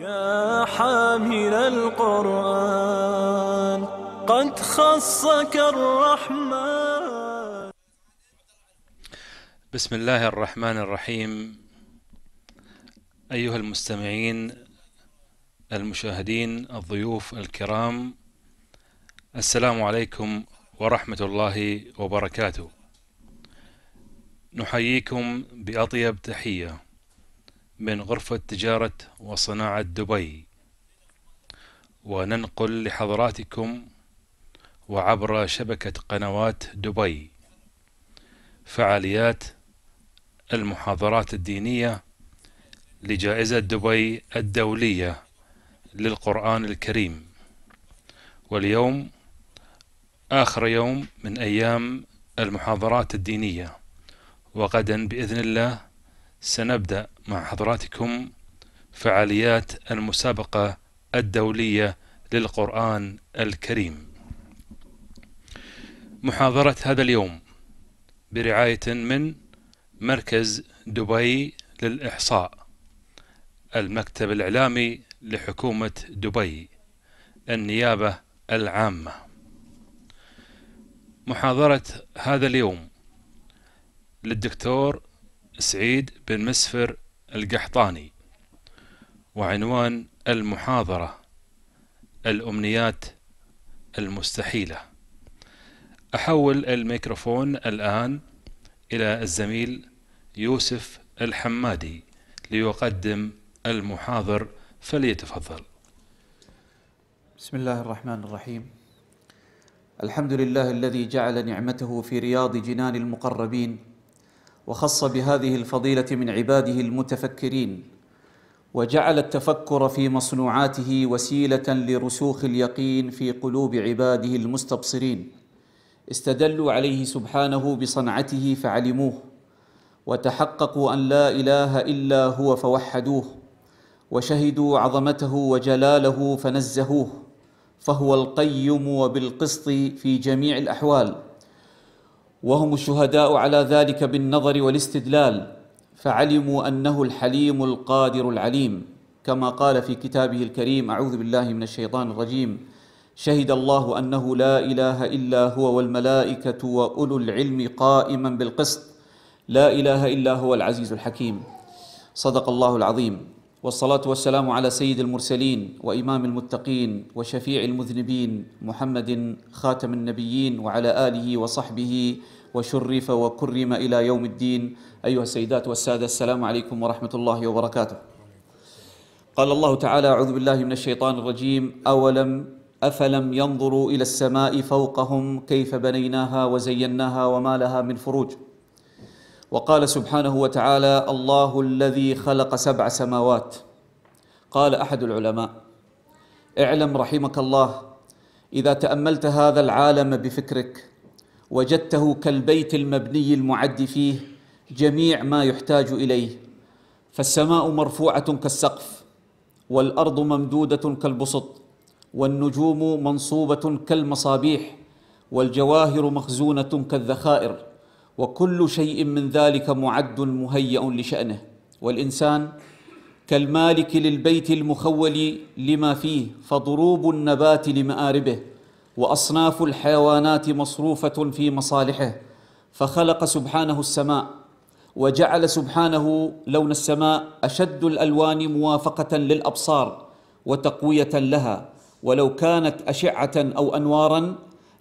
يا حامل القرآن قد خصك الرحمن بسم الله الرحمن الرحيم أيها المستمعين المشاهدين الضيوف الكرام السلام عليكم ورحمة الله وبركاته نحييكم بأطيب تحية من غرفة تجارة وصناعة دبي وننقل لحضراتكم وعبر شبكة قنوات دبي فعاليات المحاضرات الدينية لجائزة دبي الدولية للقرآن الكريم واليوم آخر يوم من أيام المحاضرات الدينية وغدا بإذن الله سنبدأ مع حضراتكم فعاليات المسابقة الدولية للقرآن الكريم محاضرة هذا اليوم برعاية من مركز دبي للإحصاء المكتب الإعلامي لحكومة دبي النيابة العامة محاضرة هذا اليوم للدكتور سعيد بن مسفر القحطاني وعنوان المحاضرة الأمنيات المستحيلة أحول الميكروفون الآن إلى الزميل يوسف الحمادي ليقدم المحاضر فليتفضل بسم الله الرحمن الرحيم الحمد لله الذي جعل نعمته في رياض جنان المقربين وخص بهذه الفضيله من عباده المتفكرين وجعل التفكر في مصنوعاته وسيله لرسوخ اليقين في قلوب عباده المستبصرين استدلوا عليه سبحانه بصنعته فعلموه وتحققوا ان لا اله الا هو فوحدوه وشهدوا عظمته وجلاله فنزهوه فهو القيم وبالقسط في جميع الاحوال وهم الشهداء على ذلك بالنظر والاستدلال فعلموا انه الحليم القادر العليم كما قال في كتابه الكريم اعوذ بالله من الشيطان الرجيم شهد الله انه لا اله الا هو والملائكه واولو العلم قائما بالقسط لا اله الا هو العزيز الحكيم صدق الله العظيم والصلاة والسلام على سيد المرسلين وإمام المتقين وشفيع المذنبين محمد خاتم النبيين وعلى آله وصحبه وشرف وكرم إلى يوم الدين أيها السيدات والسادة السلام عليكم ورحمة الله وبركاته قال الله تعالى أعوذ بالله من الشيطان الرجيم أولم أفلم ينظروا إلى السماء فوقهم كيف بنيناها وزيناها وما لها من فروج وقال سبحانه وتعالى الله الذي خلق سبع سماوات قال احد العلماء اعلم رحمك الله اذا تاملت هذا العالم بفكرك وجدته كالبيت المبني المعد فيه جميع ما يحتاج اليه فالسماء مرفوعه كالسقف والارض ممدوده كالبسط والنجوم منصوبه كالمصابيح والجواهر مخزونه كالذخائر وكل شيء من ذلك معد مهيأ لشأنه والإنسان كالمالك للبيت المخول لما فيه فضروب النبات لمآربه وأصناف الحيوانات مصروفة في مصالحه فخلق سبحانه السماء وجعل سبحانه لون السماء أشد الألوان موافقة للأبصار وتقوية لها ولو كانت أشعة أو أنوارا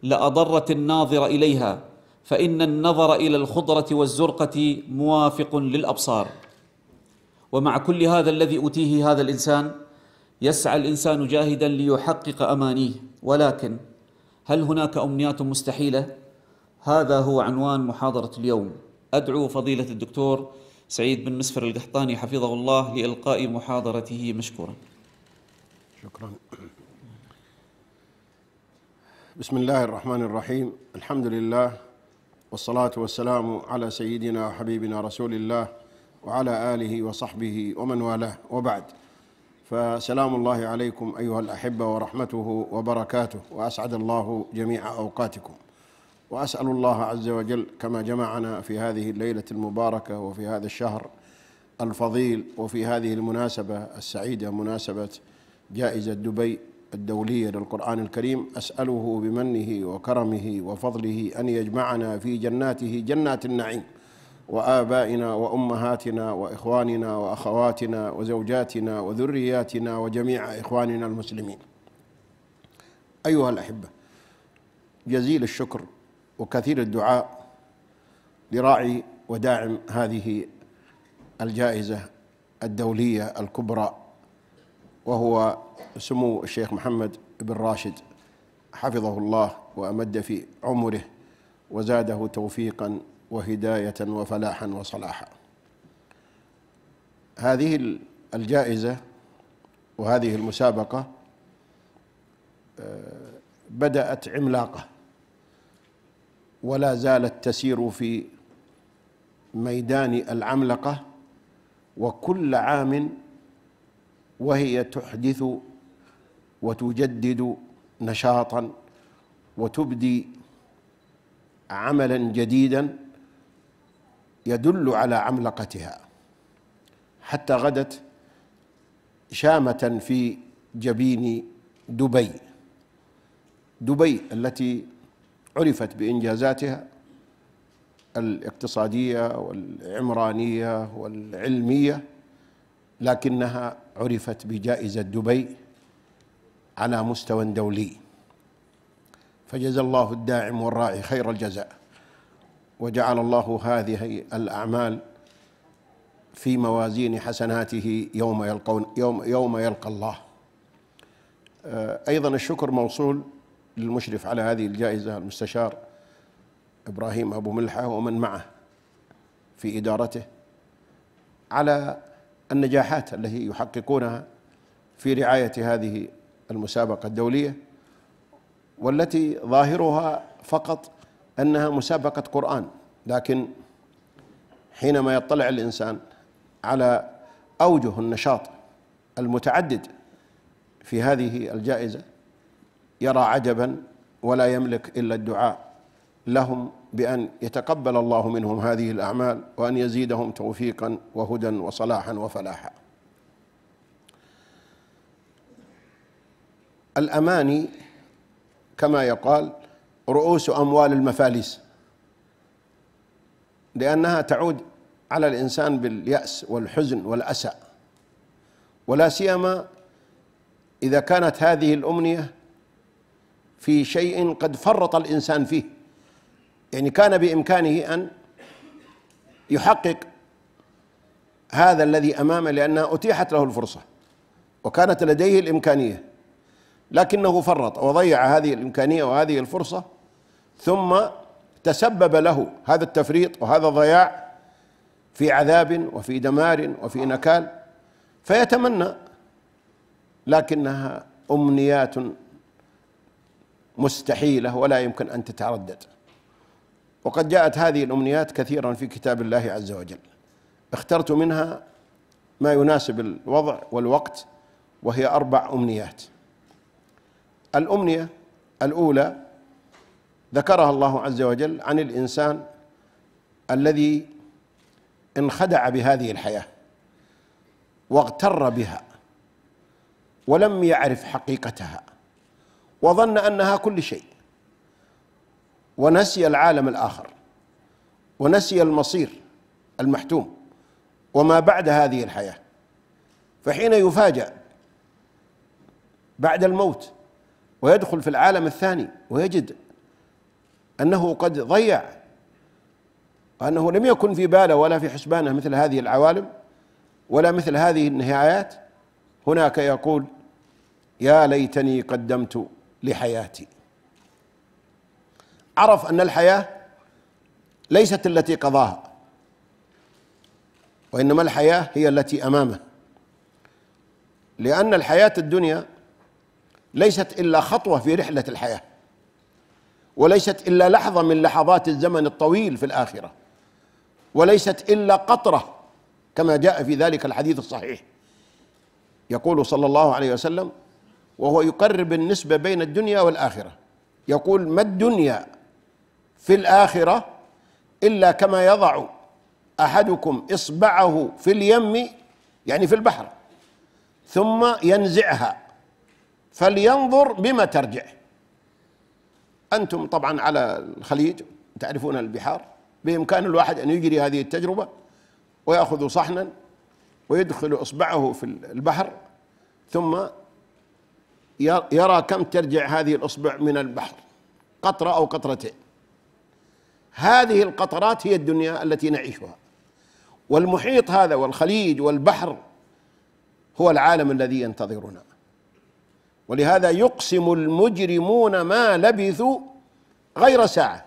لأضرت الناظر إليها فإن النظر إلى الخضرة والزرقة موافق للأبصار ومع كل هذا الذي أوتيه هذا الإنسان يسعى الإنسان جاهدا ليحقق أمانيه ولكن هل هناك أمنيات مستحيلة؟ هذا هو عنوان محاضرة اليوم أدعو فضيلة الدكتور سعيد بن مسفر القحطاني حفظه الله لإلقاء محاضرته مشكورا شكرا بسم الله الرحمن الرحيم الحمد لله والصلاة والسلام على سيدنا وحبيبنا رسول الله وعلى آله وصحبه ومن والاه وبعد فسلام الله عليكم أيها الأحبة ورحمته وبركاته وأسعد الله جميع أوقاتكم وأسأل الله عز وجل كما جمعنا في هذه الليلة المباركة وفي هذا الشهر الفضيل وفي هذه المناسبة السعيدة مناسبة جائزة دبي الدولية للقرآن الكريم أسأله بمنه وكرمه وفضله أن يجمعنا في جناته جنات النعيم وآبائنا وأمهاتنا وإخواننا وأخواتنا وزوجاتنا وذرياتنا وجميع إخواننا المسلمين أيها الأحبة جزيل الشكر وكثير الدعاء لراعي وداعم هذه الجائزة الدولية الكبرى وهو سمو الشيخ محمد بن راشد حفظه الله وأمد في عمره وزاده توفيقا وهداية وفلاحا وصلاحا هذه الجائزة وهذه المسابقة آه، بدأت عملاقة ولا زالت تسير في ميدان العملقة وكل عام وهي تحدث وتجدد نشاطا وتبدي عملا جديدا يدل على عملقتها حتى غدت شامة في جبين دبي دبي التي عرفت بإنجازاتها الاقتصادية والعمرانية والعلمية لكنها عرفت بجائزة دبي على مستوى دولي فجزى الله الداعم والراعي خير الجزاء وجعل الله هذه الأعمال في موازين حسناته يوم يلقون يوم يوم يلقى الله آه، أيضا الشكر موصول للمشرف على هذه الجائزة المستشار إبراهيم أبو ملحة ومن معه في إدارته على النجاحات التي يحققونها في رعاية هذه المسابقة الدولية والتي ظاهرها فقط أنها مسابقة قرآن لكن حينما يطلع الإنسان على أوجه النشاط المتعدد في هذه الجائزة يرى عجبا ولا يملك إلا الدعاء لهم بأن يتقبل الله منهم هذه الأعمال وأن يزيدهم توفيقا وهدى وصلاحا وفلاحا الأماني كما يقال رؤوس أموال المفاليس لأنها تعود على الإنسان باليأس والحزن والأسى ولا سيما إذا كانت هذه الأمنية في شيء قد فرط الإنسان فيه يعني كان بإمكانه أن يحقق هذا الذي أمامه لأنها أتيحت له الفرصة وكانت لديه الإمكانية لكنه فرط وضيع هذه الإمكانية وهذه الفرصة ثم تسبب له هذا التفريط وهذا الضياع في عذاب وفي دمار وفي نكال فيتمنى لكنها أمنيات مستحيلة ولا يمكن أن تتردد وقد جاءت هذه الأمنيات كثيرا في كتاب الله عز وجل اخترت منها ما يناسب الوضع والوقت وهي أربع أمنيات الأمنية الأولى ذكرها الله عز وجل عن الإنسان الذي انخدع بهذه الحياة واغتر بها ولم يعرف حقيقتها وظن أنها كل شيء ونسي العالم الآخر ونسي المصير المحتوم وما بعد هذه الحياة فحين يفاجأ بعد الموت ويدخل في العالم الثاني ويجد أنه قد ضيع وأنه لم يكن في باله ولا في حسبانه مثل هذه العوالم ولا مثل هذه النهايات هناك يقول يا ليتني قدمت لحياتي عرف أن الحياة ليست التي قضاها وإنما الحياة هي التي أمامه لأن الحياة الدنيا ليست إلا خطوة في رحلة الحياة وليست إلا لحظة من لحظات الزمن الطويل في الآخرة وليست إلا قطرة كما جاء في ذلك الحديث الصحيح يقول صلى الله عليه وسلم وهو يقرب النسبة بين الدنيا والآخرة يقول ما الدنيا في الآخرة إلا كما يضع أحدكم إصبعه في اليم يعني في البحر ثم ينزعها فلينظر بما ترجع أنتم طبعا على الخليج تعرفون البحار بإمكان الواحد أن يجري هذه التجربة ويأخذ صحنا ويدخل إصبعه في البحر ثم يرى كم ترجع هذه الإصبع من البحر قطرة أو قطرتين هذه القطرات هي الدنيا التي نعيشها والمحيط هذا والخليج والبحر هو العالم الذي ينتظرنا ولهذا يقسم المجرمون ما لبثوا غير ساعه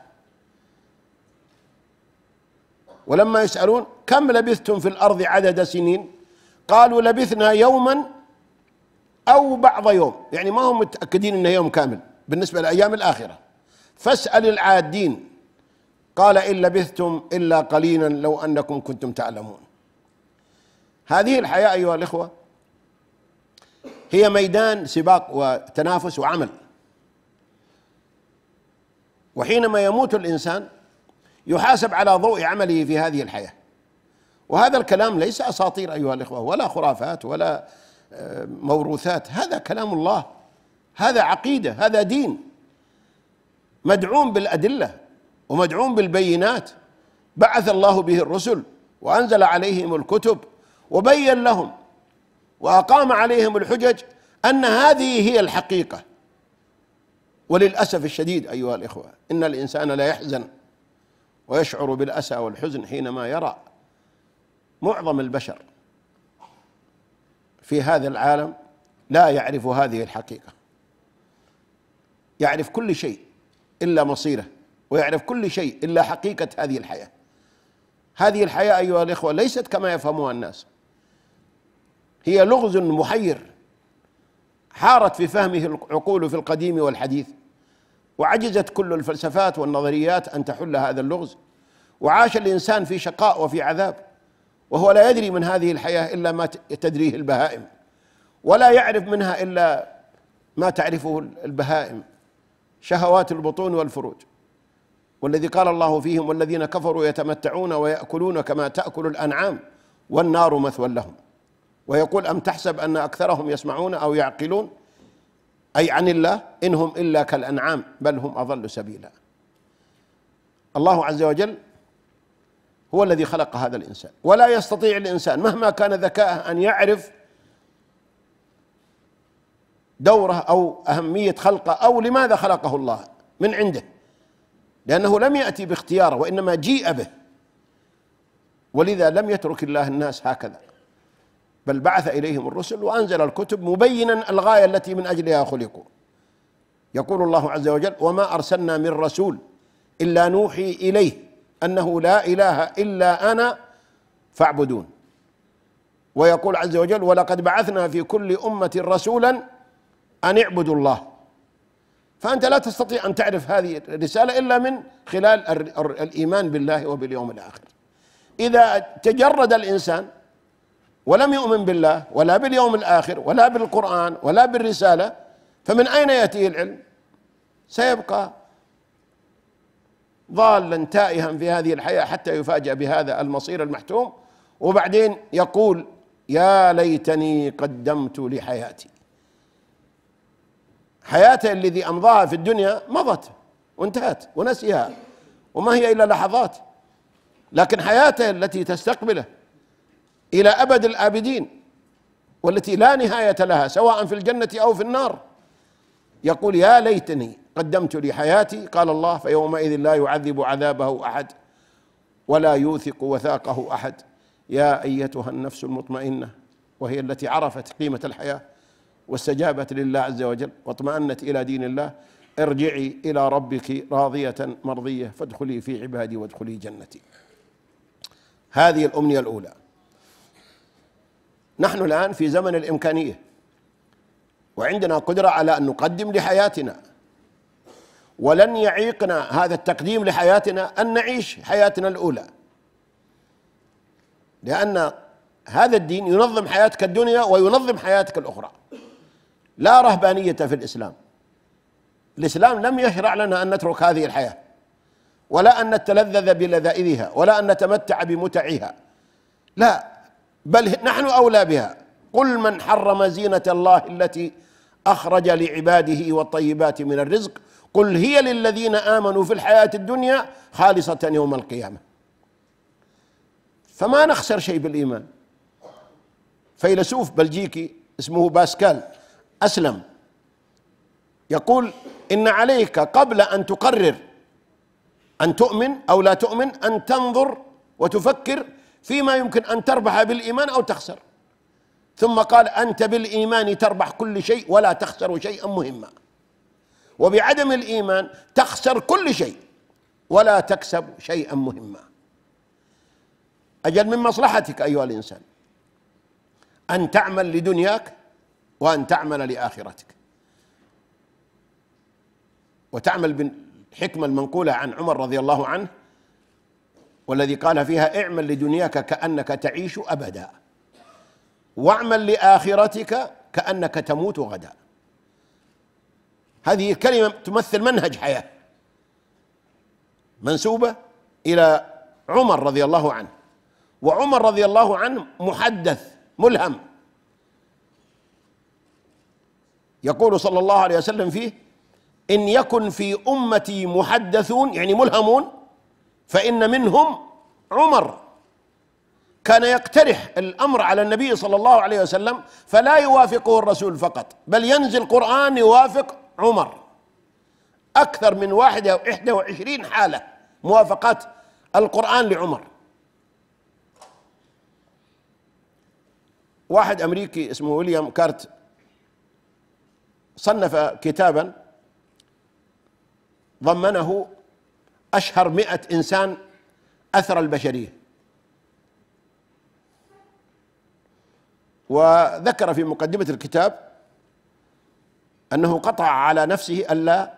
ولما يسالون كم لبثتم في الارض عدد سنين قالوا لبثنا يوما او بعض يوم يعني ما هم متاكدين انه يوم كامل بالنسبه لايام الاخره فاسال العادين قال إن لبثتم إلا قليلا لو أنكم كنتم تعلمون هذه الحياة أيها الإخوة هي ميدان سباق وتنافس وعمل وحينما يموت الإنسان يحاسب على ضوء عمله في هذه الحياة وهذا الكلام ليس أساطير أيها الإخوة ولا خرافات ولا آه، موروثات هذا كلام الله هذا عقيدة هذا دين مدعوم بالأدلة ومدعوم بالبينات بعث الله به الرسل وانزل عليهم الكتب وبين لهم واقام عليهم الحجج ان هذه هي الحقيقه وللاسف الشديد ايها الاخوه ان الانسان لا يحزن ويشعر بالاسى والحزن حينما يرى معظم البشر في هذا العالم لا يعرف هذه الحقيقه يعرف كل شيء الا مصيره ويعرف كل شيء إلا حقيقة هذه الحياة هذه الحياة أيها الإخوة ليست كما يفهمها الناس هي لغز محير حارت في فهمه العقول في القديم والحديث وعجزت كل الفلسفات والنظريات أن تحل هذا اللغز وعاش الإنسان في شقاء وفي عذاب وهو لا يدري من هذه الحياة إلا ما تدريه البهائم ولا يعرف منها إلا ما تعرفه البهائم شهوات البطون والفروج والذي قال الله فيهم والذين كفروا يتمتعون ويأكلون كما تأكل الأنعام والنار مثوى لهم ويقول أم تحسب أن أكثرهم يسمعون أو يعقلون أي عن الله إنهم إلا كالأنعام بل هم أضل سبيلا الله عز وجل هو الذي خلق هذا الإنسان ولا يستطيع الإنسان مهما كان ذكاءه أن يعرف دوره أو أهمية خلقه أو لماذا خلقه الله من عنده لأنه لم يأتي باختياره وإنما جيء به ولذا لم يترك الله الناس هكذا بل بعث إليهم الرسل وأنزل الكتب مبينا الغاية التي من أجلها خلقوا يقول الله عز وجل وما أرسلنا من رسول إلا نوحي إليه أنه لا إله إلا أنا فاعبدون ويقول عز وجل ولقد بعثنا في كل أمة رسولا أن اعبدوا الله فأنت لا تستطيع أن تعرف هذه الرسالة إلا من خلال الإيمان بالله وباليوم الآخر إذا تجرد الإنسان ولم يؤمن بالله ولا باليوم الآخر ولا بالقرآن ولا بالرسالة فمن أين يأتيه العلم سيبقى ضالا تائها في هذه الحياة حتى يفاجأ بهذا المصير المحتوم وبعدين يقول يا ليتني قدمت لحياتي حياته الذي أمضاها في الدنيا مضت وانتهت ونسيها وما هي إلا لحظات لكن حياته التي تستقبله إلى أبد الآبدين والتي لا نهاية لها سواء في الجنة أو في النار يقول يا ليتني قدمت لحياتي حياتي قال الله فيومئذ لا يعذب عذابه أحد ولا يوثق وثاقه أحد يا أيتها النفس المطمئنة وهي التي عرفت قيمة الحياة واستجابت لله عز وجل واطمأنت إلى دين الله ارجعي إلى ربك راضية مرضية فادخلي في عبادي وادخلي جنتي هذه الأمنية الأولى نحن الآن في زمن الإمكانية وعندنا قدرة على أن نقدم لحياتنا ولن يعيقنا هذا التقديم لحياتنا أن نعيش حياتنا الأولى لأن هذا الدين ينظم حياتك الدنيا وينظم حياتك الأخرى لا رهبانية في الإسلام الإسلام لم يشرع لنا أن نترك هذه الحياة ولا أن نتلذذ بلذائذها ولا أن نتمتع بمتعها لا بل نحن أولى بها قل من حرم زينة الله التي أخرج لعباده والطيبات من الرزق قل هي للذين آمنوا في الحياة الدنيا خالصة يوم القيامة فما نخسر شيء بالإيمان فيلسوف بلجيكي اسمه باسكال أسلم يقول إن عليك قبل أن تقرر أن تؤمن أو لا تؤمن أن تنظر وتفكر فيما يمكن أن تربح بالإيمان أو تخسر ثم قال أنت بالإيمان تربح كل شيء ولا تخسر شيئا مهما وبعدم الإيمان تخسر كل شيء ولا تكسب شيئا مهما أجل من مصلحتك أيها الإنسان أن تعمل لدنياك وأن تعمل لآخرتك وتعمل بالحكمة المنقولة عن عمر رضي الله عنه والذي قال فيها اعمل لدنياك كأنك تعيش أبدا واعمل لآخرتك كأنك تموت غدا هذه الكلمة تمثل منهج حياة منسوبة إلى عمر رضي الله عنه وعمر رضي الله عنه محدث ملهم يقول صلى الله عليه وسلم فيه إن يكن في أمتي محدثون يعني ملهمون فإن منهم عمر كان يقترح الأمر على النبي صلى الله عليه وسلم فلا يوافقه الرسول فقط بل ينزل قرآن يوافق عمر أكثر من واحدة أو إحدى وعشرين حالة موافقات القرآن لعمر واحد أمريكي اسمه ويليام كارت صنف كتابا ضمنه أشهر مئة إنسان أثر البشرية وذكر في مقدمة الكتاب أنه قطع على نفسه ألا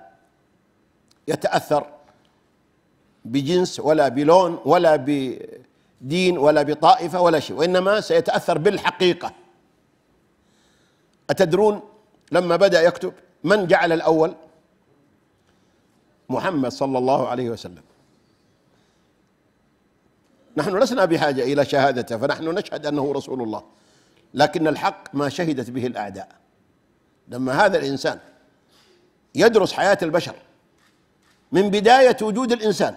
يتأثر بجنس ولا بلون ولا بدين ولا بطائفة ولا شيء وإنما سيتأثر بالحقيقة أتدرون لما بدأ يكتب من جعل الأول محمد صلى الله عليه وسلم نحن لسنا بحاجة إلى شهادته فنحن نشهد أنه رسول الله لكن الحق ما شهدت به الأعداء لما هذا الإنسان يدرس حياة البشر من بداية وجود الإنسان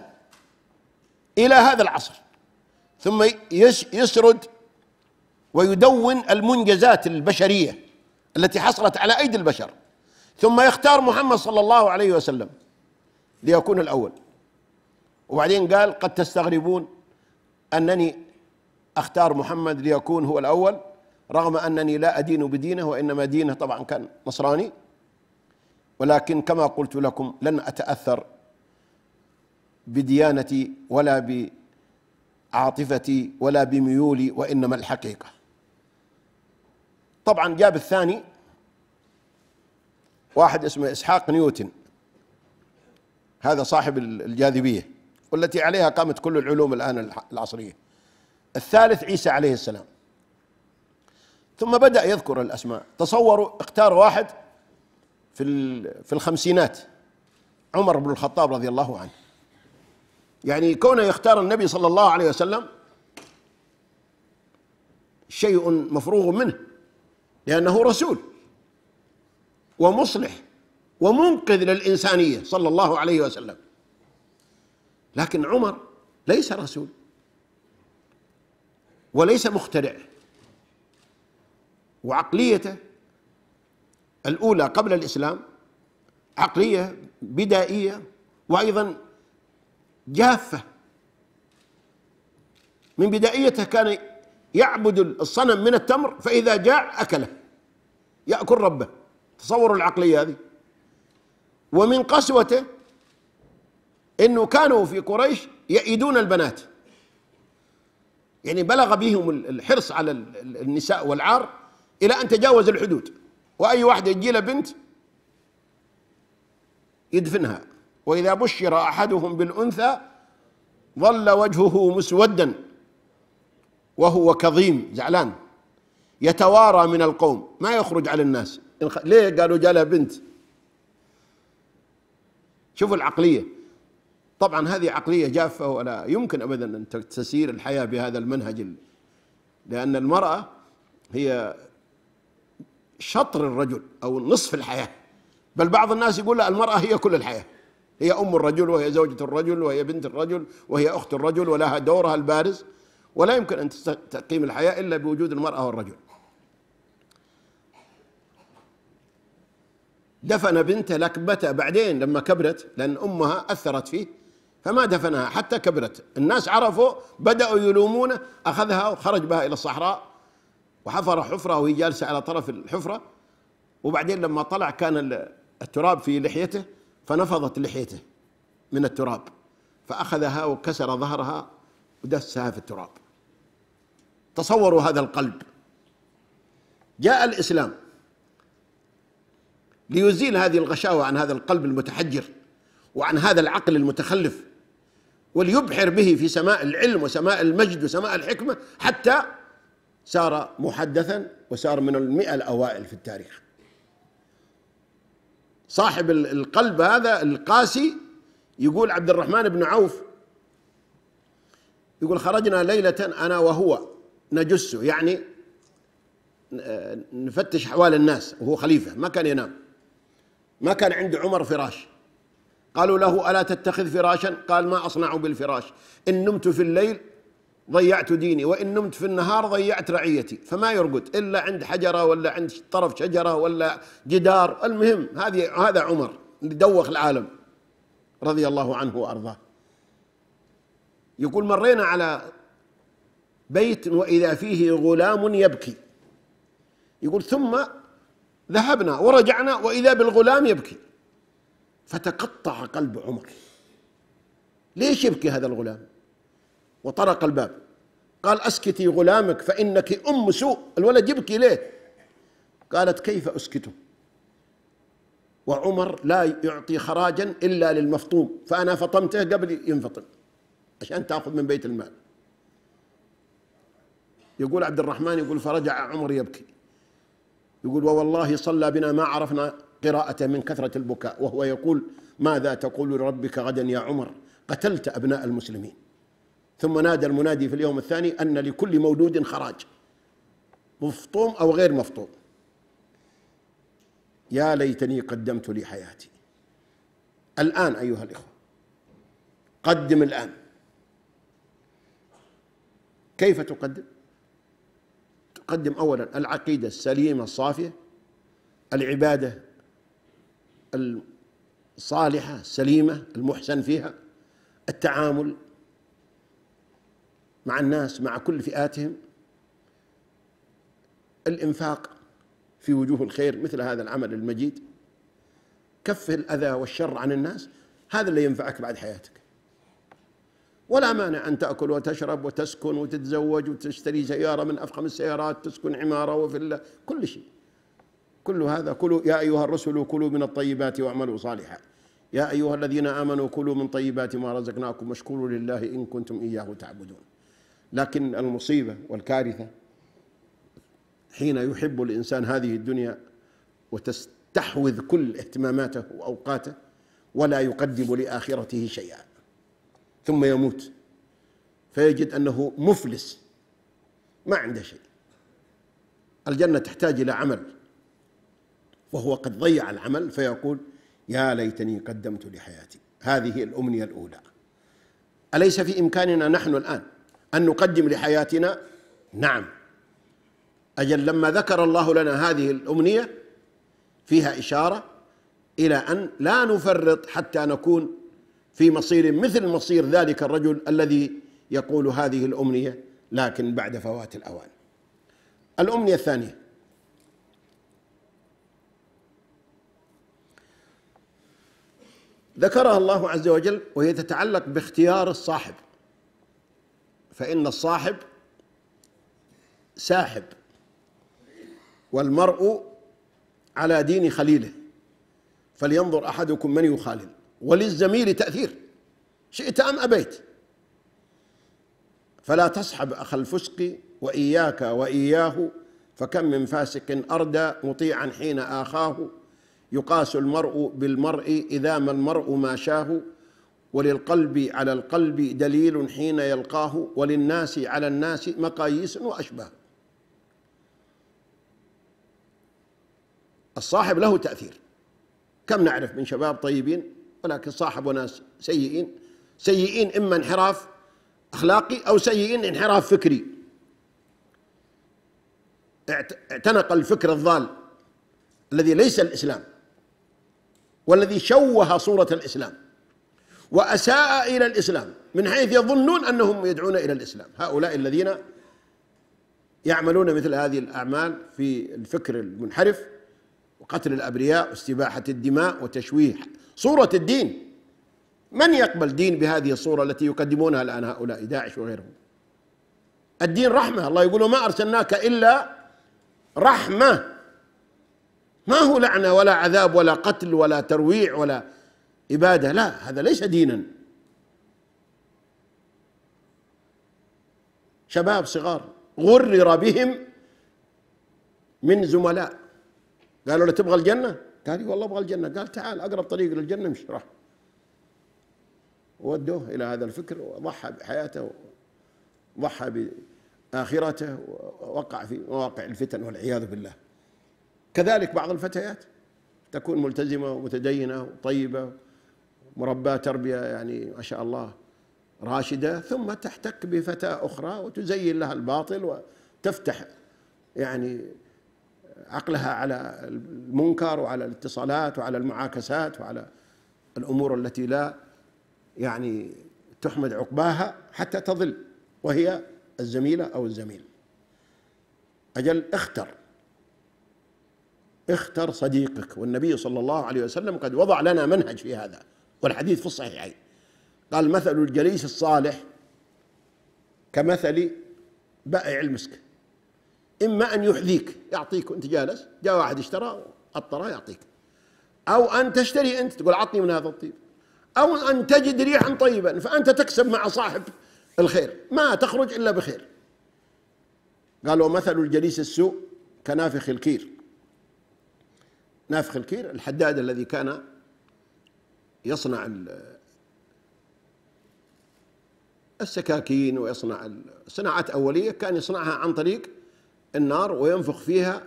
إلى هذا العصر ثم يسرد ويدون المنجزات البشريه التي حصلت على أيدي البشر ثم يختار محمد صلى الله عليه وسلم ليكون الأول وبعدين قال قد تستغربون أنني أختار محمد ليكون هو الأول رغم أنني لا أدين بدينه وإنما دينه طبعا كان نصراني ولكن كما قلت لكم لن أتأثر بديانتي ولا بعاطفتي ولا بميولي وإنما الحقيقة طبعا جاب الثاني واحد اسمه إسحاق نيوتن هذا صاحب الجاذبية والتي عليها قامت كل العلوم الآن العصرية الثالث عيسى عليه السلام ثم بدأ يذكر الأسماء تصوروا اختار واحد في في الخمسينات عمر بن الخطاب رضي الله عنه يعني كونه يختار النبي صلى الله عليه وسلم شيء مفروغ منه لأنه رسول ومصلح ومنقذ للإنسانية صلى الله عليه وسلم لكن عمر ليس رسول وليس مخترع وعقليته الأولى قبل الإسلام عقلية بدائية وأيضا جافة من بدائيته كان يعبد الصنم من التمر فإذا جاع أكله يأكل ربه تصوروا العقلية هذه ومن قسوته أنه كانوا في قريش يئدون البنات يعني بلغ بهم الحرص على النساء والعار إلى أن تجاوز الحدود وأي واحدة يجي له بنت يدفنها وإذا بشر أحدهم بالأنثى ظل وجهه مسودا وهو كظيم زعلان يتوارى من القوم ما يخرج على الناس ليه قالوا جالها بنت شوفوا العقلية طبعا هذه عقلية جافة ولا يمكن أبدا أن تسير الحياة بهذا المنهج لأن المرأة هي شطر الرجل أو نصف الحياة بل بعض الناس يقول لا المرأة هي كل الحياة هي أم الرجل وهي زوجة الرجل وهي بنت الرجل وهي أخت الرجل ولها دورها البارز ولا يمكن أن تقيم الحياة إلا بوجود المرأة والرجل دفن بنته لكبته بعدين لما كبرت لأن أمها أثرت فيه فما دفنها حتى كبرت الناس عرفوا بدأوا يلومونه أخذها وخرج بها إلى الصحراء وحفر حفرة وهي جالسة على طرف الحفرة وبعدين لما طلع كان التراب في لحيته فنفضت لحيته من التراب فأخذها وكسر ظهرها ودسها في التراب تصوروا هذا القلب جاء الإسلام ليزيل هذه الغشاوة عن هذا القلب المتحجر وعن هذا العقل المتخلف وليبحر به في سماء العلم وسماء المجد وسماء الحكمة حتى صار محدثا وصار من المئة الأوائل في التاريخ صاحب القلب هذا القاسي يقول عبد الرحمن بن عوف يقول خرجنا ليلة أنا وهو نجسه يعني آه، نفتش أحوال الناس وهو خليفة ما كان ينام ما كان عند عمر فراش قالوا له ألا تتخذ فراشا قال ما أصنع بالفراش إن نمت في الليل ضيعت ديني وإن نمت في النهار ضيعت رعيتي فما يرقد إلا عند حجرة ولا عند طرف شجرة ولا جدار المهم هذه هذا عمر اللي دوخ العالم رضي الله عنه وأرضاه يقول مرينا على بيت وإذا فيه غلام يبكي يقول ثم ذهبنا ورجعنا وإذا بالغلام يبكي فتقطع قلب عمر ليش يبكي هذا الغلام وطرق الباب قال أسكتي غلامك فإنك أم سوء الولد يبكي ليه قالت كيف أسكته وعمر لا يعطي خراجا إلا للمفطوم فأنا فطمته قبل ينفطم عشان تأخذ من بيت المال يقول عبد الرحمن يقول فرجع عمر يبكي يقول ووالله صلى بنا ما عرفنا قراءة من كثرة البكاء وهو يقول ماذا تقول لربك غدا يا عمر قتلت أبناء المسلمين ثم نادى المنادي في اليوم الثاني أن لكل مولود خراج مفطوم أو غير مفطوم يا ليتني قدمت لي حياتي الآن أيها الإخوة قدم الآن كيف تقدم؟ قدم أولا العقيدة السليمة الصافية العبادة الصالحة السليمة المحسن فيها التعامل مع الناس مع كل فئاتهم الإنفاق في وجوه الخير مثل هذا العمل المجيد كف الأذى والشر عن الناس هذا اللي ينفعك بعد حياتك ولا مانع أن تأكل وتشرب وتسكن وتتزوج وتشتري سيارة من أفخم السيارات تسكن عمارة وفيلا كل شيء كل هذا كلوا يا أيها الرسل كلوا من الطيبات واعملوا صالحا يا أيها الذين آمنوا كلوا من طيبات ما رزقناكم واشكروا لله إن كنتم إياه تعبدون لكن المصيبة والكارثة حين يحب الإنسان هذه الدنيا وتستحوذ كل اهتماماته وأوقاته ولا يقدم لآخرته شيئا ثم يموت فيجد انه مفلس ما عنده شيء الجنه تحتاج الى عمل وهو قد ضيع العمل فيقول يا ليتني قدمت لحياتي هذه الامنيه الاولى اليس في امكاننا نحن الان ان نقدم لحياتنا نعم اجل لما ذكر الله لنا هذه الامنيه فيها اشاره الى ان لا نفرط حتى نكون في مصير مثل مصير ذلك الرجل الذي يقول هذه الامنيه لكن بعد فوات الاوان. الامنيه الثانيه ذكرها الله عز وجل وهي تتعلق باختيار الصاحب فإن الصاحب ساحب والمرء على دين خليله فلينظر أحدكم من يخالل وللزميل تأثير شئت أم أبيت فلا تصحب أخ الفسق وإياك وإياه فكم من فاسق أردى مطيعا حين آخاه يقاس المرء بالمرء إذا ما المرء ما شاه وللقلب على القلب دليل حين يلقاه وللناس على الناس مقاييس وأشباه الصاحب له تأثير كم نعرف من شباب طيبين ولكن صاحبوا ناس سيئين سيئين إما انحراف أخلاقي أو سيئين انحراف فكري اعتنق الفكر الضال الذي ليس الإسلام والذي شوه صورة الإسلام وأساء إلى الإسلام من حيث يظنون أنهم يدعون إلى الإسلام هؤلاء الذين يعملون مثل هذه الأعمال في الفكر المنحرف وقتل الأبرياء واستباحة الدماء وتشويه صورة الدين من يقبل دين بهذه الصورة التي يقدمونها الآن هؤلاء داعش وغيرهم الدين رحمة الله يقول ما أرسلناك إلا رحمة ما هو لعنة ولا عذاب ولا قتل ولا ترويع ولا إبادة لا هذا ليس دينا شباب صغار غرر بهم من زملاء قالوا له تبغى الجنه قال والله ابغى الجنه قال تعال اقرب طريق للجنه مش راح ودوه الى هذا الفكر وضحى بحياته ضحى باخرته ووقع في مواقع الفتن والعياذ بالله كذلك بعض الفتيات تكون ملتزمه ومتدينه وطيبه مرباه تربيه يعني ما شاء الله راشده ثم تحتك بفتاه اخرى وتزين لها الباطل وتفتح يعني عقلها على المنكر وعلى الاتصالات وعلى المعاكسات وعلى الامور التي لا يعني تحمد عقباها حتى تظل وهي الزميله او الزميل اجل اختر اختر صديقك والنبي صلى الله عليه وسلم قد وضع لنا منهج في هذا والحديث في الصحيحين قال مثل الجليس الصالح كمثل بائع المسك إما أن يحذيك يعطيك وأنت جالس جاء واحد اشترى أطره يعطيك أو أن تشتري أنت تقول عطني من هذا الطيب أو أن تجد ريحا طيبا فأنت تكسب مع صاحب الخير ما تخرج إلا بخير قالوا مثل الجليس السوء كنافخ الكير نافخ الكير الحداد الذي كان يصنع السكاكين ويصنع صناعات أولية كان يصنعها عن طريق النار وينفخ فيها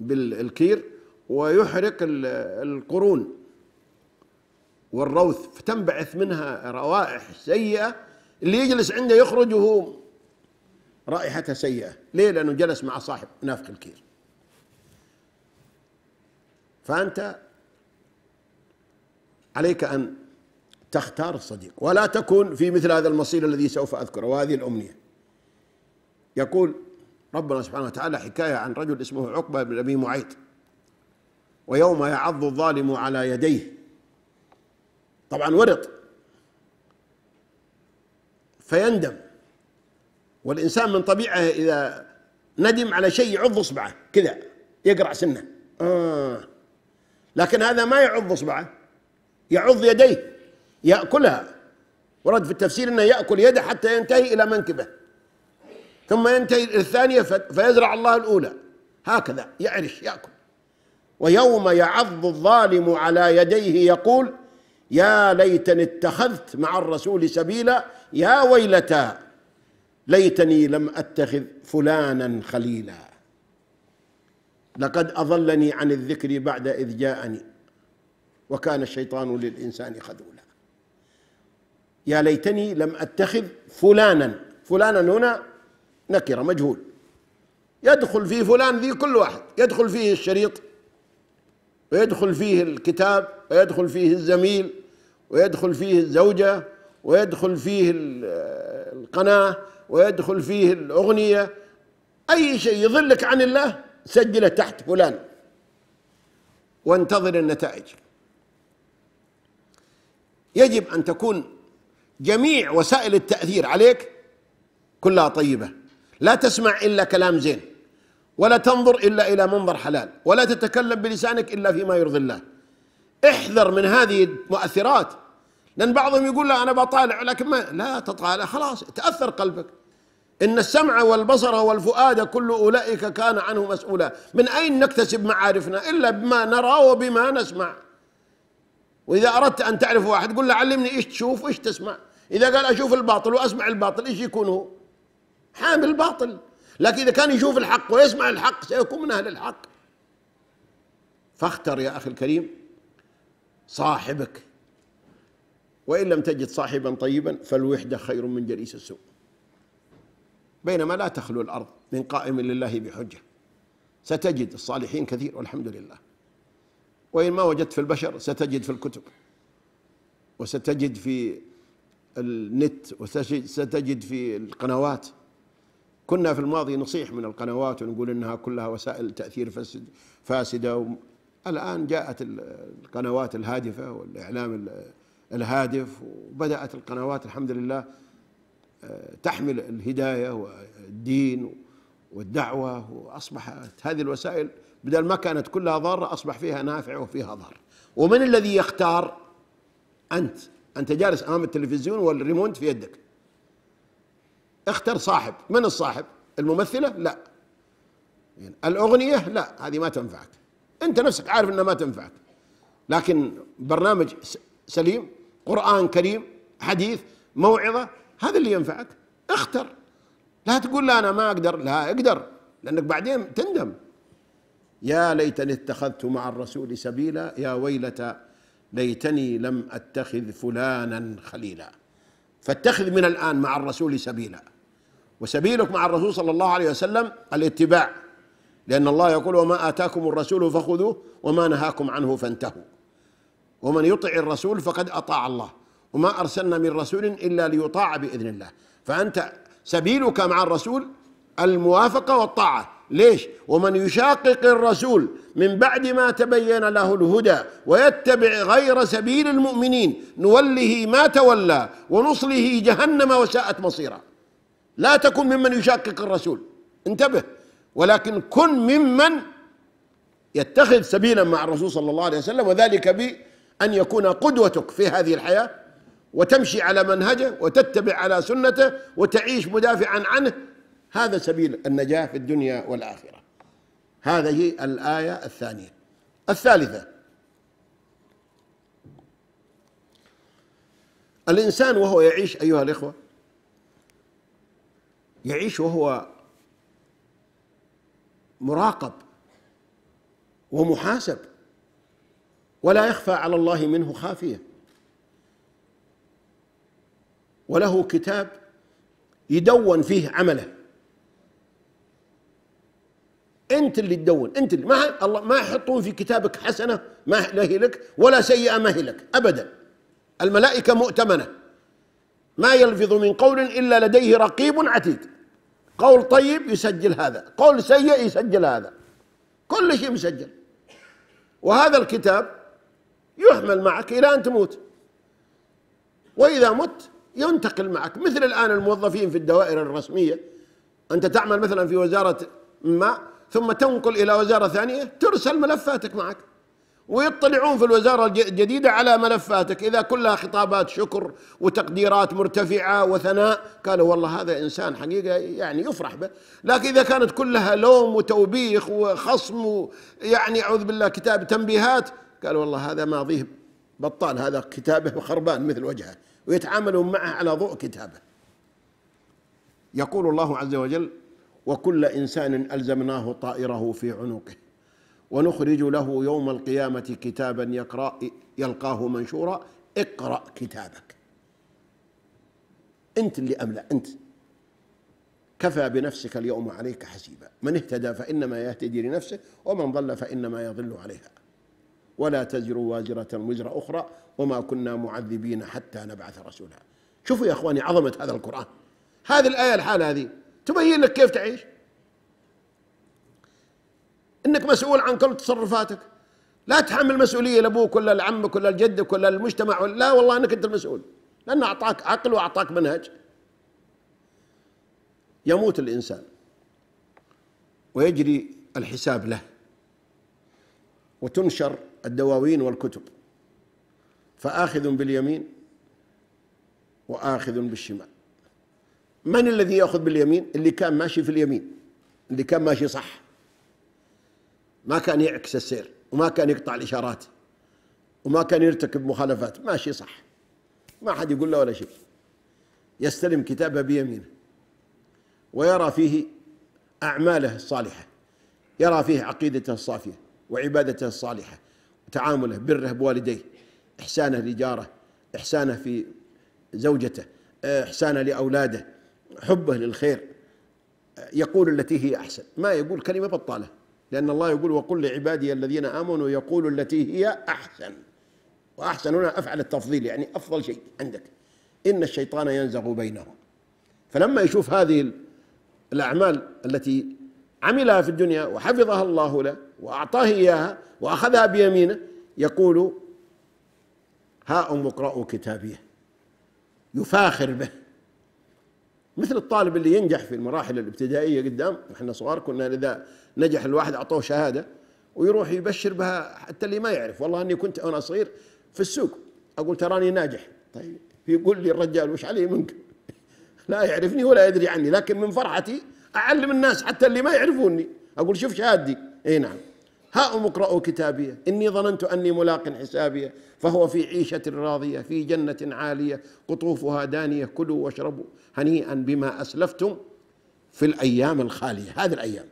بالكير ويحرق القرون والروث فتنبعث منها روائح سيئة اللي يجلس عنده يخرجه رائحته سيئة ليه لأنه جلس مع صاحب نافخ الكير فأنت عليك أن تختار الصديق ولا تكون في مثل هذا المصير الذي سوف أذكره وهذه الأمنية يقول ربنا سبحانه وتعالى حكاية عن رجل اسمه عقبة بن أبي معيط ويوم يعض الظالم على يديه طبعا ورط فيندم والإنسان من طبيعة إذا ندم على شيء يعض إصبعه كذا يقرع سنه آه لكن هذا ما يعض إصبعه يعض يديه يأكلها ورد في التفسير أنه يأكل يده حتى ينتهي إلى منكبه ثم ينتهي الثانية فيزرع الله الأولى هكذا يعرش يأكل ويوم يعض الظالم على يديه يقول يا ليتني اتخذت مع الرسول سبيلا يا ويلتى ليتني لم اتخذ فلانا خليلا لقد اضلني عن الذكر بعد اذ جاءني وكان الشيطان للانسان خذولا يا ليتني لم اتخذ فلانا فلانا هنا نكرة مجهول يدخل فيه فلان ذي كل واحد يدخل فيه الشريط ويدخل فيه الكتاب ويدخل فيه الزميل ويدخل فيه الزوجة ويدخل فيه القناة ويدخل فيه الأغنية أي شيء يضلك عن الله سجله تحت فلان وانتظر النتائج يجب أن تكون جميع وسائل التأثير عليك كلها طيبة لا تسمع إلا كلام زين ولا تنظر إلا إلى منظر حلال ولا تتكلم بلسانك إلا فيما يرضي الله احذر من هذه المؤثرات لأن بعضهم يقول لا أنا بطالع لكن ما لا تطالع خلاص تأثر قلبك إن السمع والبصر والفؤاد كل أولئك كان عنه مسؤولا من أين نكتسب معارفنا إلا بما نرى وبما نسمع وإذا أردت أن تعرف واحد قل له علمني إيش تشوف وإيش تسمع إذا قال أشوف الباطل وأسمع الباطل إيش يكون هو حامل الباطل لكن إذا كان يشوف الحق ويسمع الحق سيكون من أهل الحق فاختر يا أخي الكريم صاحبك وإن لم تجد صاحبا طيبا فالوحدة خير من جليس السوء بينما لا تخلو الأرض من قائم لله بحجة ستجد الصالحين كثير والحمد لله وإن ما وجدت في البشر ستجد في الكتب وستجد في النت وستجد في القنوات كنا في الماضي نصيح من القنوات ونقول انها كلها وسائل تاثير فاسد فاسده و... الان جاءت القنوات الهادفه والاعلام الهادف وبدات القنوات الحمد لله آه، تحمل الهدايه والدين والدعوه واصبحت هذه الوسائل بدل ما كانت كلها ضاره اصبح فيها نافع وفيها ضار ومن الذي يختار انت انت جالس امام التلفزيون والريموت في يدك اختر صاحب من الصاحب الممثلة لا يعني الأغنية لا هذه ما تنفعك أنت نفسك عارف أنها ما تنفعك لكن برنامج سليم قرآن كريم حديث موعظة هذا اللي ينفعك اختر لا تقول لا أنا ما أقدر لا أقدر لأنك بعدين تندم يا ليتني اتخذت مع الرسول سبيلا يا ويلتى ليتني لم أتخذ فلانا خليلا فاتخذ من الآن مع الرسول سبيلا وسبيلك مع الرسول صلى الله عليه وسلم الاتباع لأن الله يقول وما آتاكم الرسول فخذوه وما نهاكم عنه فانتهوا ومن يطع الرسول فقد أطاع الله وما أرسلنا من رسول إلا ليطاع بإذن الله فأنت سبيلك مع الرسول الموافقة والطاعة ليش ومن يشاقق الرسول من بعد ما تبين له الهدى ويتبع غير سبيل المؤمنين نوله ما تولى ونصله جهنم وساءت مصيرا لا تكن ممن يشاقق الرسول انتبه ولكن كن ممن يتخذ سبيلا مع الرسول صلى الله عليه وسلم وذلك بأن يكون قدوتك في هذه الحياة وتمشي على منهجه وتتبع على سنته وتعيش مدافعا عنه هذا سبيل النجاة في الدنيا والآخرة هذه الآية الثانية الثالثة الإنسان وهو يعيش أيها الإخوة يعيش وهو مراقب ومحاسب ولا يخفى على الله منه خافيه وله كتاب يدون فيه عمله انت اللي تدون انت اللي ما الله ما يحطون في كتابك حسنه ما هي لك ولا سيئه ما هي لك ابدا الملائكه مؤتمنه ما يلفظ من قول الا لديه رقيب عتيد قول طيب يسجل هذا قول سيء يسجل هذا كل شيء مسجل وهذا الكتاب يحمل معك الى ان تموت واذا مت ينتقل معك مثل الان الموظفين في الدوائر الرسميه انت تعمل مثلا في وزاره ما ثم تنقل إلى وزارة ثانية ترسل ملفاتك معك ويطلعون في الوزارة الجديدة على ملفاتك إذا كلها خطابات شكر وتقديرات مرتفعة وثناء قالوا والله هذا إنسان حقيقة يعني يفرح به لكن إذا كانت كلها لوم وتوبيخ وخصم يعني أعوذ بالله كتاب تنبيهات قالوا والله هذا ماضيه بطال هذا كتابه خربان مثل وجهه ويتعاملون معه على ضوء كتابه يقول الله عز وجل وكل انسان الزمناه طائره في عنقه ونخرج له يوم القيامه كتابا يقرا يلقاه منشورا اقرا كتابك انت اللي املا انت كفى بنفسك اليوم عليك حسيبا من اهتدى فانما يهتدي لنفسه ومن ضل فانما يضل عليها ولا تزر وازره وزر اخرى وما كنا معذبين حتى نبعث رسولا شوفوا يا اخواني عظمه هذا القران هذه الايه الحاله هذه تبين لك كيف تعيش انك مسؤول عن كل تصرفاتك لا تحمل مسؤوليه لابوك ولا لعمك ولا لجدك ولا للمجتمع ولا لا والله انك انت المسؤول لانه اعطاك عقل واعطاك منهج يموت الانسان ويجري الحساب له وتنشر الدواوين والكتب فآخذ باليمين وآخذ بالشمال من الذي ياخذ باليمين اللي كان ماشي في اليمين اللي كان ماشي صح ما كان يعكس السير وما كان يقطع الاشارات وما كان يرتكب مخالفات ماشي صح ما حد يقول له ولا شيء يستلم كتابه بيمينه ويرى فيه اعماله الصالحه يرى فيه عقيدته الصافيه وعبادته الصالحه تعامله بره بوالديه احسانه لجاره احسانه في زوجته احسانه لاولاده حبه للخير يقول التي هي أحسن ما يقول كلمة بطالة لأن الله يقول وقل لعبادي الذين آمنوا يقولوا التي هي أحسن وأحسن هنا أفعل التفضيل يعني أفضل شيء عندك إن الشيطان ينزغ بينهم فلما يشوف هذه الأعمال التي عملها في الدنيا وحفظها الله له وأعطاه إياها وأخذها بيمينه يقول ها أم اقرأوا كتابيه يفاخر به مثل الطالب اللي ينجح في المراحل الابتدائية قدام احنا صغار كنا إذا نجح الواحد أعطوه شهادة ويروح يبشر بها حتى اللي ما يعرف والله أني كنت أنا صغير في السوق أقول تراني ناجح طيب يقول لي الرجال وش علي منك لا يعرفني ولا يدري عني لكن من فرحتي أعلم الناس حتى اللي ما يعرفوني أقول شوف شهادتي اي نعم هاؤم اقرأوا كتابيه إني ظننت أني ملاق حسابيه فهو في عيشة راضية في جنة عالية قطوفها دانية كلوا واشربوا هنيئا بما أسلفتم في الأيام الخالية هذه الأيام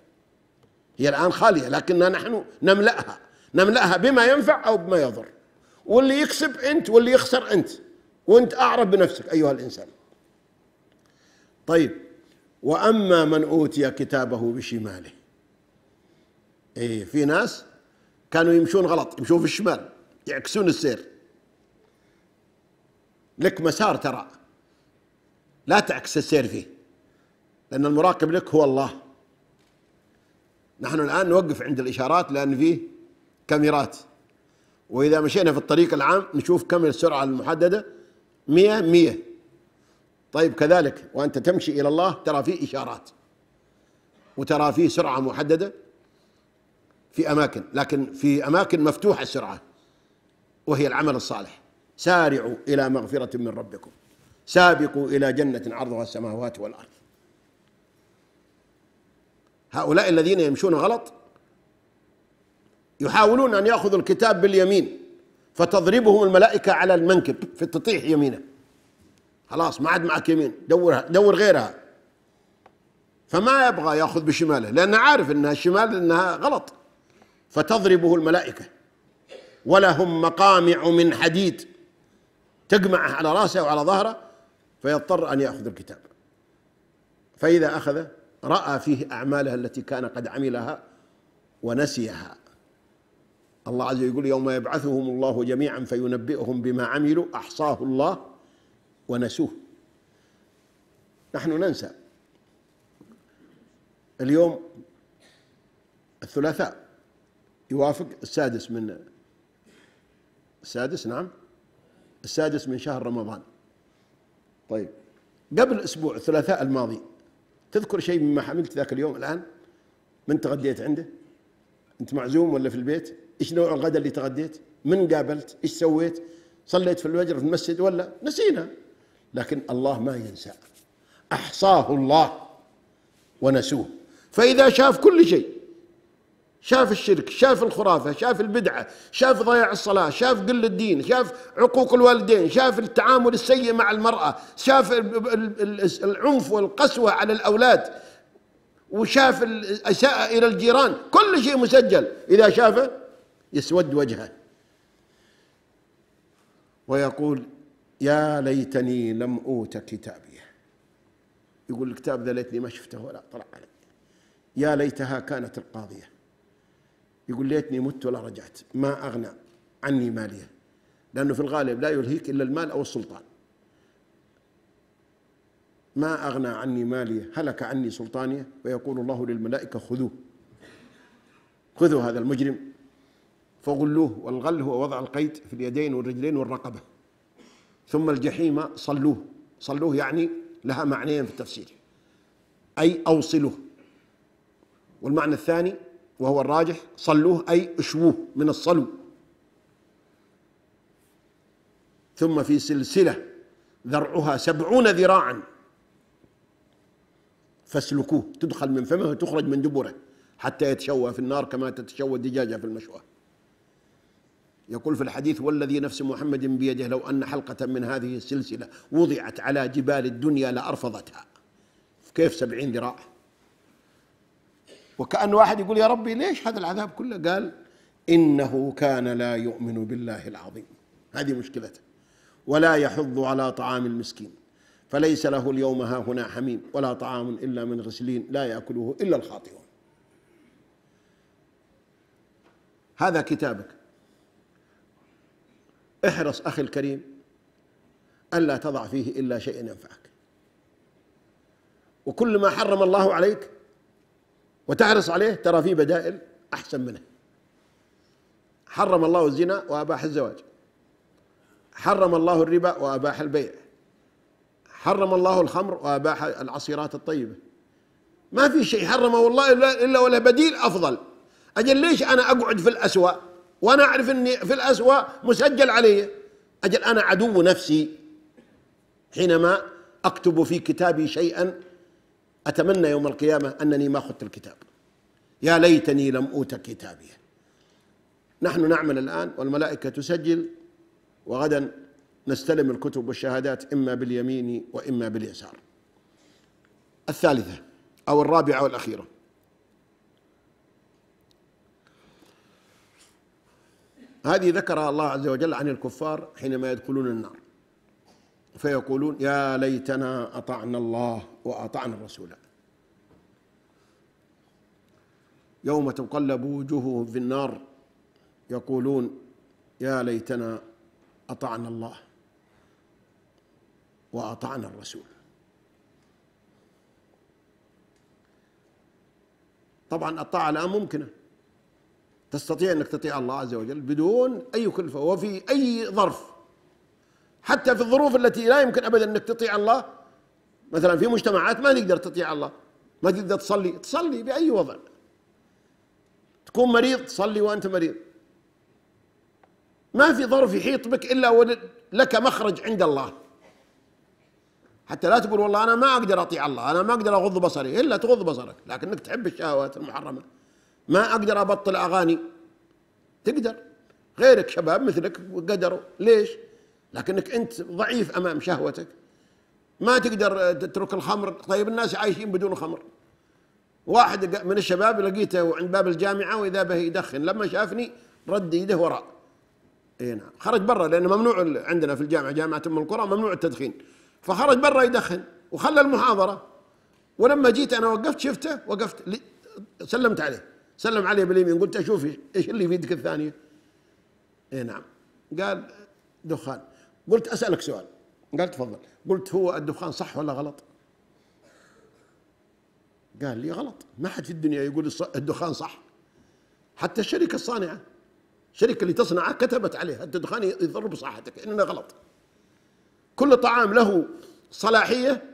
هي الآن خالية لكننا نحن نملأها نملأها بما ينفع أو بما يضر واللي يكسب أنت واللي يخسر أنت وأنت أعرف بنفسك أيها الإنسان طيب وأما من أوتي كتابه بشماله إيه في ناس كانوا يمشون غلط يمشون في الشمال يعكسون السير لك مسار ترى لا تعكس السير فيه لأن المراقب لك هو الله نحن الآن نوقف عند الإشارات لأن فيه كاميرات وإذا مشينا في الطريق العام نشوف كم السرعة المحددة 100 100 طيب كذلك وأنت تمشي إلى الله ترى فيه إشارات وترى فيه سرعة محددة في أماكن لكن في أماكن مفتوحة السرعة وهي العمل الصالح سارعوا إلى مغفرة من ربكم سابقوا إلى جنة عرضها السماوات والأرض هؤلاء الذين يمشون غلط يحاولون أن يأخذوا الكتاب باليمين فتضربهم الملائكة على المنكب في التطيح يمينه خلاص ما عاد معك يمين دورها دور غيرها فما يبغى ياخذ بشماله لأنه عارف أنها الشمال أنها غلط فتضربه الملائكة ولهم مقامع من حديد تجمعه على راسه وعلى ظهره فيضطر أن يأخذ الكتاب فإذا أخذ رأى فيه أعماله التي كان قد عملها ونسيها الله عز وجل يقول يوم يبعثهم الله جميعا فينبئهم بما عملوا أحصاه الله ونسوه نحن ننسى اليوم الثلاثاء يوافق السادس من السادس نعم السادس من شهر رمضان طيب قبل اسبوع الثلاثاء الماضي تذكر شيء مما حملت ذاك اليوم الان من تغديت عنده انت معزوم ولا في البيت ايش نوع الغداء اللي تغديت من قابلت ايش سويت صليت في الفجر في المسجد ولا نسينا لكن الله ما ينسى احصاه الله ونسوه فاذا شاف كل شيء شاف الشرك شاف الخرافة شاف البدعة شاف ضياع الصلاة شاف قل الدين شاف عقوق الوالدين شاف التعامل السيء مع المرأة شاف العنف والقسوة على الأولاد وشاف الإساءة إلى الجيران كل شيء مسجل إذا شافه يسود وجهه ويقول يا ليتني لم أوت كتابيه يقول الكتاب ذا ليتني ما شفته ولا طلع علي يا ليتها كانت القاضيه يقول ليتني مت ولا رجعت ما أغنى عني ماليه لأنه في الغالب لا يلهيك إلا المال أو السلطان ما أغنى عني ماليه هلك عني سلطانيه ويقول الله للملائكة خذوه خذوا هذا المجرم فغلوه والغل هو وضع القيد في اليدين والرجلين والرقبة ثم الجحيم صلوه صلوه يعني لها معنيين في التفسير أي أوصله والمعنى الثاني وهو الراجح صلوه أي اشووه من الصلو ثم في سلسلة ذرعها سبعون ذراعا فاسلكوه تدخل من فمه وتخرج من دبره حتى يتشوى في النار كما تتشوى الدجاجة في المشوى يقول في الحديث والذي نفس محمد بيده لو أن حلقة من هذه السلسلة وضعت على جبال الدنيا لأرفضتها كيف سبعين ذراع وكأن واحد يقول يا ربي ليش هذا العذاب كله قال إنه كان لا يؤمن بالله العظيم هذه مشكلته ولا يحض على طعام المسكين فليس له اليوم ها هنا حميم ولا طعام إلا من غسلين لا يأكله إلا الخاطئون هذا كتابك احرص أخي الكريم ألا تضع فيه إلا شيء ينفعك وكل ما حرم الله عليك وتحرص عليه ترى في بدائل أحسن منه حرم الله الزنا وأباح الزواج حرم الله الربا وأباح البيع حرم الله الخمر وأباح العصيرات الطيبة ما في شيء حرمه الله إلا ولا بديل أفضل أجل ليش أنا أقعد في الأسوأ وأنا أعرف أني في الأسوأ مسجل علي أجل أنا عدو نفسي حينما أكتب في كتابي شيئا أتمنى يوم القيامة أنني ما خدت الكتاب يا ليتني لم أوت كتابيه نحن نعمل الآن والملائكة تسجل وغدا نستلم الكتب والشهادات إما باليمين وإما باليسار الثالثة أو الرابعة والأخيرة هذه ذكرها الله عز وجل عن الكفار حينما يدخلون النار فيقولون يا ليتنا أطعنا الله وأطعنا الرسول يوم تقلب وجوههم في النار يقولون يا ليتنا أطعنا الله وأطعنا الرسول طبعا الطاعة الآن ممكنة تستطيع أنك تطيع الله عز وجل بدون أي كلفة وفي أي ظرف حتى في الظروف التي لا يمكن أبدا أنك تطيع الله مثلا في مجتمعات ما نقدر تطيع الله ما تقدر تصلي تصلي بأي وضع تكون مريض تصلي وأنت مريض ما في ظرف يحيط بك إلا لك مخرج عند الله حتى لا تقول والله أنا ما أقدر أطيع الله أنا ما أقدر أغض بصري إلا تغض بصرك لكنك تحب الشهوات المحرمة ما أقدر أبطل أغاني تقدر غيرك شباب مثلك قدروا ليش لكنك أنت ضعيف أمام شهوتك ما تقدر آه، تترك الخمر طيب الناس عايشين بدون خمر واحد من الشباب لقيته عند باب الجامعة وإذا به يدخن لما شافني رد يده وراء اي نعم خرج برا لأنه ممنوع عندنا في الجامعة جامعة أم القرى ممنوع التدخين فخرج برا يدخن وخلى المحاضرة ولما جيت أنا وقفت شفته وقفت سلمت عليه سلم عليه باليمين قلت أشوف إيش اللي في يدك الثانية اي نعم قال دخان قلت أسألك سؤال قال تفضل قلت هو الدخان صح ولا غلط قال لي غلط ما حد في الدنيا يقول الدخان صح حتى الشركة الصانعة الشركة اللي تصنعه كتبت عليه الدخان يضر بصحتك إننا غلط كل طعام له صلاحية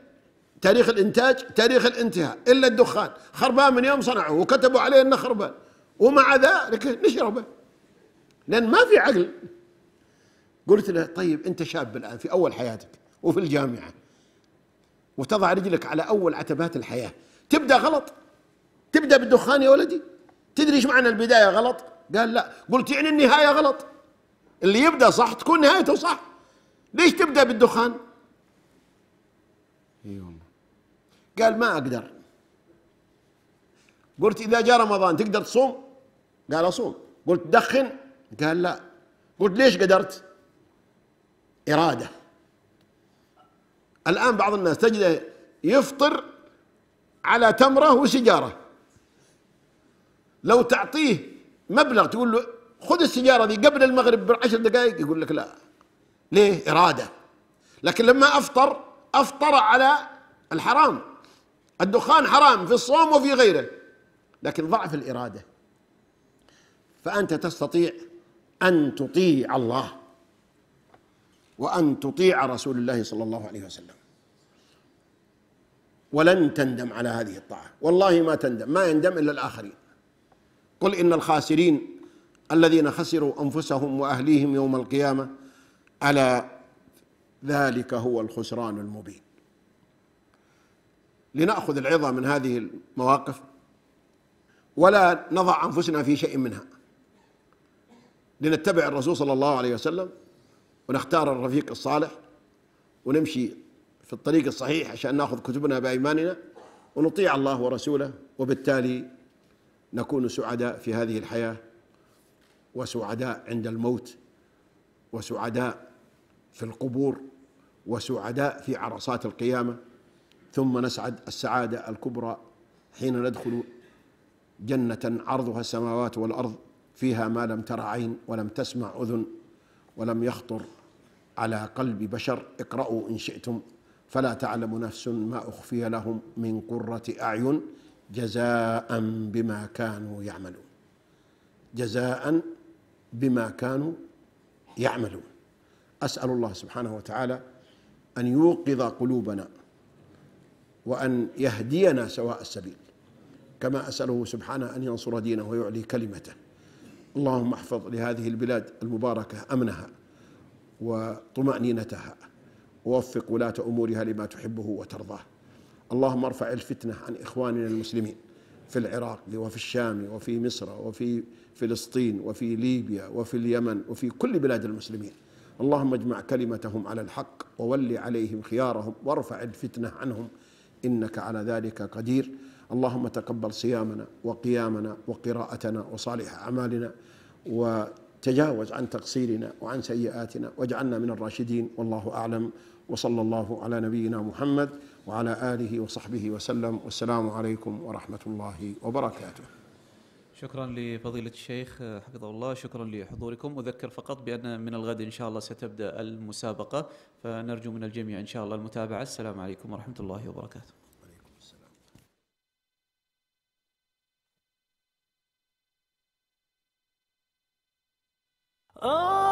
تاريخ الإنتاج تاريخ الانتهاء إلا الدخان خربان من يوم صنعوه وكتبوا عليه إنه خربان ومع ذلك نشربه لأن ما في عقل قلت له طيب انت شاب الان في اول حياتك وفي الجامعه وتضع رجلك على اول عتبات الحياه تبدا غلط تبدا بالدخان يا ولدي تدري ايش معنى البدايه غلط قال لا قلت يعني النهايه غلط اللي يبدا صح تكون نهايته صح ليش تبدا بالدخان اي والله قال ما اقدر قلت اذا جاء رمضان تقدر تصوم قال اصوم قلت دخن قال لا قلت ليش قدرت إرادة الآن بعض الناس تجده يفطر على تمرة وسيجارة لو تعطيه مبلغ تقول له خذ السيجارة دي قبل المغرب بعشر دقائق يقول لك لا ليه إرادة لكن لما أفطر أفطر على الحرام الدخان حرام في الصوم وفي غيره لكن ضعف الإرادة فأنت تستطيع أن تطيع الله وأن تطيع رسول الله صلى الله عليه وسلم ولن تندم على هذه الطاعة والله ما تندم ما يندم إلا الآخرين قل إن الخاسرين الذين خسروا أنفسهم وأهليهم يوم القيامة ألا ذلك هو الخسران المبين لنأخذ العظة من هذه المواقف ولا نضع أنفسنا في شيء منها لنتبع الرسول صلى الله عليه وسلم ونختار الرفيق الصالح ونمشي في الطريق الصحيح عشان ناخذ كتبنا بايماننا ونطيع الله ورسوله وبالتالي نكون سعداء في هذه الحياه وسعداء عند الموت وسعداء في القبور وسعداء في عرصات القيامه ثم نسعد السعاده الكبرى حين ندخل جنه عرضها السماوات والارض فيها ما لم تر عين ولم تسمع اذن ولم يخطر على قلب بشر اقرأوا إن شئتم فلا تعلم نفس ما أخفي لهم من قرة أعين جزاء بما كانوا يعملون جزاء بما كانوا يعملون أسأل الله سبحانه وتعالى أن يوقظ قلوبنا وأن يهدينا سواء السبيل كما أسأله سبحانه أن ينصر دينه ويعلي كلمته اللهم احفظ لهذه البلاد المباركة أمنها وطمأنينتها ووفق ولاة أمورها لما تحبه وترضاه اللهم ارفع الفتنة عن إخواننا المسلمين في العراق وفي الشام وفي مصر وفي فلسطين وفي ليبيا وفي اليمن وفي كل بلاد المسلمين اللهم اجمع كلمتهم على الحق وولي عليهم خيارهم وارفع الفتنة عنهم إنك على ذلك قدير اللهم تقبل صيامنا وقيامنا وقراءتنا وصالح أعمالنا و تجاوز عن تقصيرنا وعن سيئاتنا واجعلنا من الراشدين والله اعلم وصلى الله على نبينا محمد وعلى اله وصحبه وسلم والسلام عليكم ورحمه الله وبركاته. شكرا لفضيلة الشيخ حفظه الله شكرا لحضوركم أذكر فقط بأن من الغد إن شاء الله ستبدأ المسابقة فنرجو من الجميع إن شاء الله المتابعة السلام عليكم ورحمة الله وبركاته آه.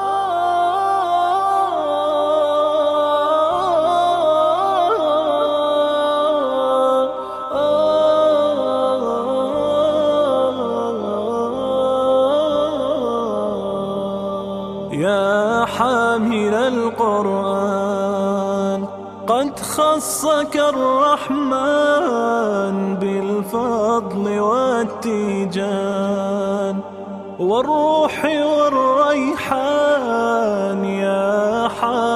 يا حامل القرآن قد خصك الرحمن بالفضل والتيجان والروح والروح heart.